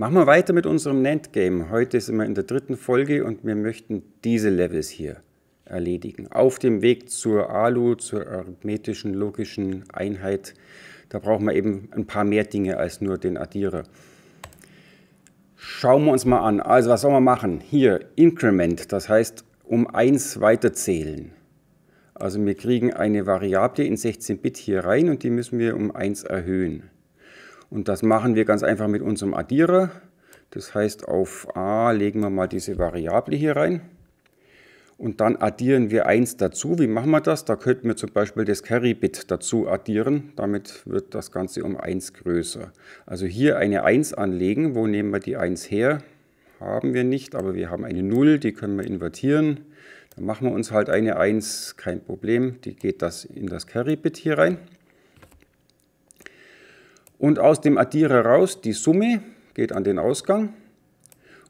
Machen wir weiter mit unserem Nand Game. Heute sind wir in der dritten Folge und wir möchten diese Levels hier erledigen. Auf dem Weg zur ALU, zur arithmetischen logischen Einheit, da brauchen wir eben ein paar mehr Dinge als nur den Addierer. Schauen wir uns mal an. Also was sollen wir machen? Hier Increment, das heißt um 1 weiterzählen. Also wir kriegen eine Variable in 16-Bit hier rein und die müssen wir um 1 erhöhen. Und das machen wir ganz einfach mit unserem Addierer. Das heißt, auf a legen wir mal diese Variable hier rein. Und dann addieren wir 1 dazu. Wie machen wir das? Da könnten wir zum Beispiel das Carry-Bit dazu addieren. Damit wird das Ganze um 1 größer. Also hier eine 1 anlegen. Wo nehmen wir die 1 her? Haben wir nicht, aber wir haben eine 0, die können wir invertieren. Dann machen wir uns halt eine 1, kein Problem. Die geht das in das Carry-Bit hier rein. Und aus dem Addierer raus, die Summe geht an den Ausgang.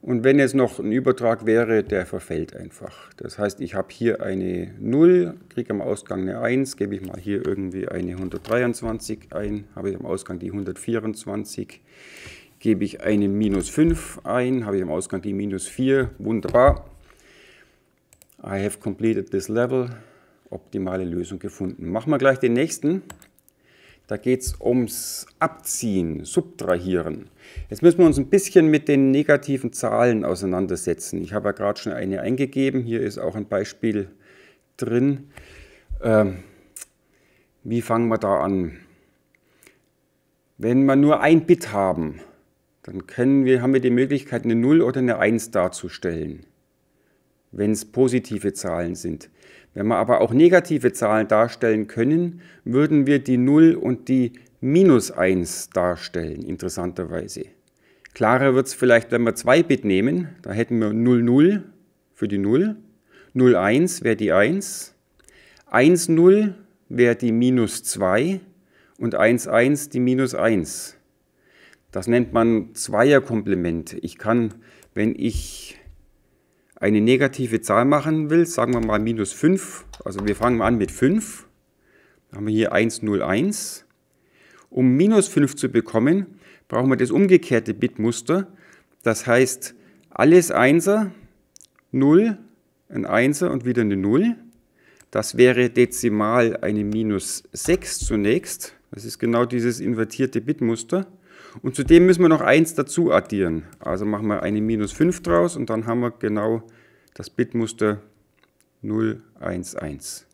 Und wenn jetzt noch ein Übertrag wäre, der verfällt einfach. Das heißt, ich habe hier eine 0, kriege am Ausgang eine 1, gebe ich mal hier irgendwie eine 123 ein, habe ich am Ausgang die 124, gebe ich eine minus 5 ein, habe ich am Ausgang die minus 4, wunderbar. I have completed this level, optimale Lösung gefunden. Machen wir gleich den nächsten. Da geht es ums Abziehen, Subtrahieren. Jetzt müssen wir uns ein bisschen mit den negativen Zahlen auseinandersetzen. Ich habe ja gerade schon eine eingegeben. Hier ist auch ein Beispiel drin. Ähm, wie fangen wir da an? Wenn wir nur ein Bit haben, dann können wir, haben wir die Möglichkeit, eine 0 oder eine 1 darzustellen, wenn es positive Zahlen sind. Wenn wir aber auch negative Zahlen darstellen können, würden wir die 0 und die minus 1 darstellen, interessanterweise. Klarer wird es vielleicht, wenn wir 2-Bit nehmen. Da hätten wir 00 für die 0, 01 wäre die 1, 10 wäre die minus 2 und 11 die minus 1. Das nennt man Zweierkomplement. Ich kann, wenn ich eine negative Zahl machen will, sagen wir mal minus 5, also wir fangen mal an mit 5, dann haben wir hier 1, 0, 1. Um minus 5 zu bekommen, brauchen wir das umgekehrte Bitmuster, das heißt alles 1er, 0, ein 1er und wieder eine 0. Das wäre dezimal eine minus 6 zunächst. Das ist genau dieses invertierte Bitmuster. Und zudem müssen wir noch 1 dazu addieren. Also machen wir eine minus 5 draus und dann haben wir genau das Bitmuster 0, 1, 1.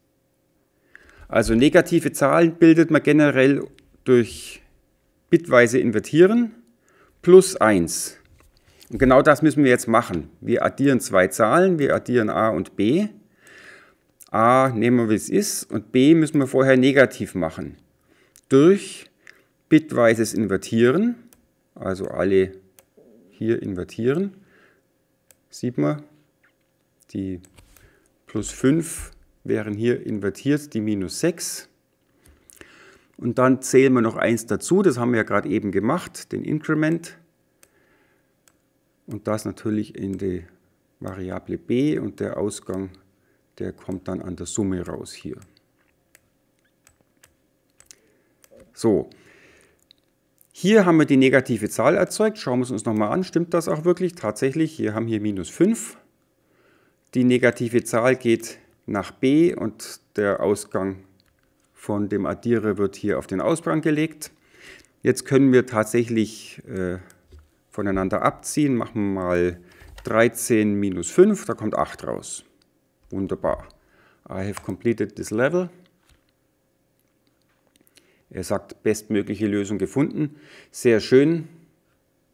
Also negative Zahlen bildet man generell durch bitweise Invertieren plus 1. Und genau das müssen wir jetzt machen. Wir addieren zwei Zahlen, wir addieren a und b. a nehmen wir, wie es ist, und b müssen wir vorher negativ machen. Durch bitweises Invertieren, also alle hier invertieren, sieht man, die plus 5 wären hier invertiert, die minus 6. Und dann zählen wir noch eins dazu, das haben wir ja gerade eben gemacht, den Increment. Und das natürlich in die Variable b und der Ausgang, der kommt dann an der Summe raus hier. So, hier haben wir die negative Zahl erzeugt. Schauen wir es uns nochmal an. Stimmt das auch wirklich? Tatsächlich, hier haben wir minus 5. Die negative Zahl geht nach B und der Ausgang von dem Addierer wird hier auf den Ausgang gelegt. Jetzt können wir tatsächlich äh, voneinander abziehen. Machen wir mal 13 minus 5, da kommt 8 raus. Wunderbar. I have completed this level. Er sagt, bestmögliche Lösung gefunden. Sehr schön.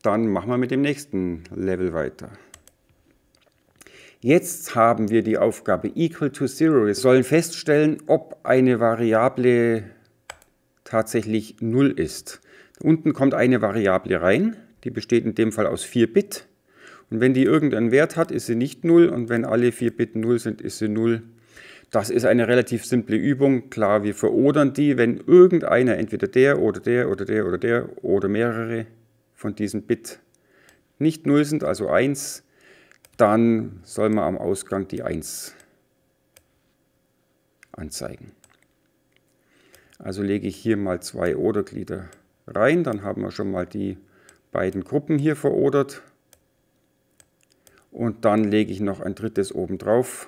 Dann machen wir mit dem nächsten Level weiter. Jetzt haben wir die Aufgabe equal to zero. Wir sollen feststellen, ob eine Variable tatsächlich 0 ist. Unten kommt eine Variable rein, die besteht in dem Fall aus 4 Bit. Und wenn die irgendeinen Wert hat, ist sie nicht 0 und wenn alle 4 Bit 0 sind, ist sie 0. Das ist eine relativ simple Übung. Klar, wir verodern die, wenn irgendeiner, entweder der oder der oder der oder der oder mehrere von diesen Bit nicht 0 sind, also 1, dann soll man am Ausgang die 1 anzeigen. Also lege ich hier mal zwei Oderglieder rein, dann haben wir schon mal die beiden Gruppen hier verodert. Und dann lege ich noch ein drittes oben drauf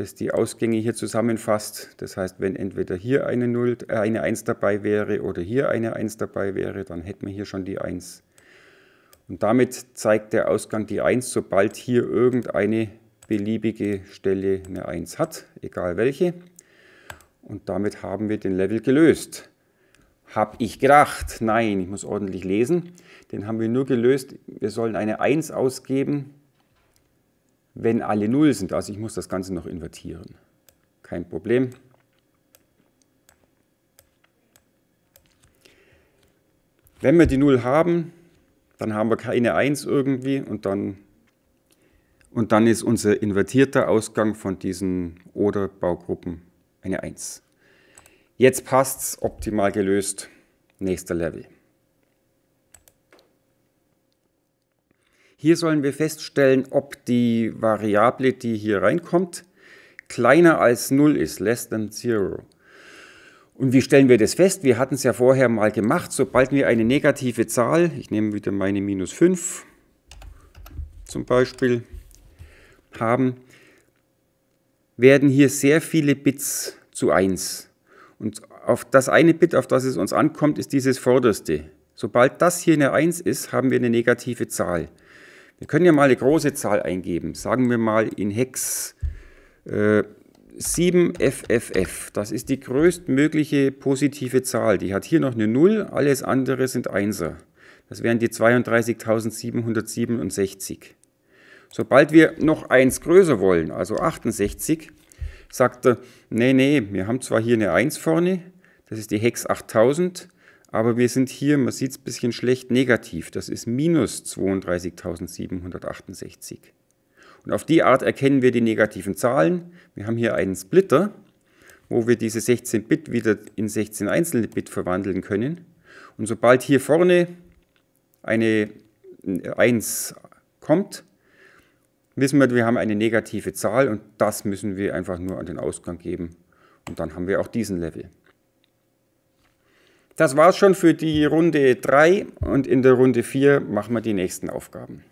das die Ausgänge hier zusammenfasst. Das heißt, wenn entweder hier eine, 0, äh, eine 1 dabei wäre oder hier eine 1 dabei wäre, dann hätten wir hier schon die 1. Und damit zeigt der Ausgang die 1, sobald hier irgendeine beliebige Stelle eine 1 hat, egal welche. Und damit haben wir den Level gelöst. Habe ich gedacht. Nein, ich muss ordentlich lesen. Den haben wir nur gelöst. Wir sollen eine 1 ausgeben, wenn alle 0 sind. Also ich muss das Ganze noch invertieren. Kein Problem. Wenn wir die 0 haben, dann haben wir keine 1 irgendwie und dann, und dann ist unser invertierter Ausgang von diesen oder Baugruppen eine 1. Jetzt passt es, optimal gelöst. Nächster Level. Hier sollen wir feststellen, ob die Variable, die hier reinkommt, kleiner als 0 ist, less than 0. Und wie stellen wir das fest? Wir hatten es ja vorher mal gemacht, sobald wir eine negative Zahl, ich nehme wieder meine minus 5 zum Beispiel, haben, werden hier sehr viele Bits zu 1. Und auf das eine Bit, auf das es uns ankommt, ist dieses vorderste. Sobald das hier eine 1 ist, haben wir eine negative Zahl. Wir können ja mal eine große Zahl eingeben. Sagen wir mal in Hex äh, 7FFF. Das ist die größtmögliche positive Zahl. Die hat hier noch eine 0, alles andere sind Einser. Das wären die 32.767. Sobald wir noch eins größer wollen, also 68, sagt er, nee, nee, wir haben zwar hier eine 1 vorne, das ist die Hex 8000, aber wir sind hier, man sieht es ein bisschen schlecht, negativ. Das ist minus 32.768. Und auf die Art erkennen wir die negativen Zahlen. Wir haben hier einen Splitter, wo wir diese 16 Bit wieder in 16 einzelne Bit verwandeln können. Und sobald hier vorne eine 1 äh, kommt, wissen wir, wir haben eine negative Zahl und das müssen wir einfach nur an den Ausgang geben. Und dann haben wir auch diesen Level. Das war's schon für die Runde 3 und in der Runde 4 machen wir die nächsten Aufgaben.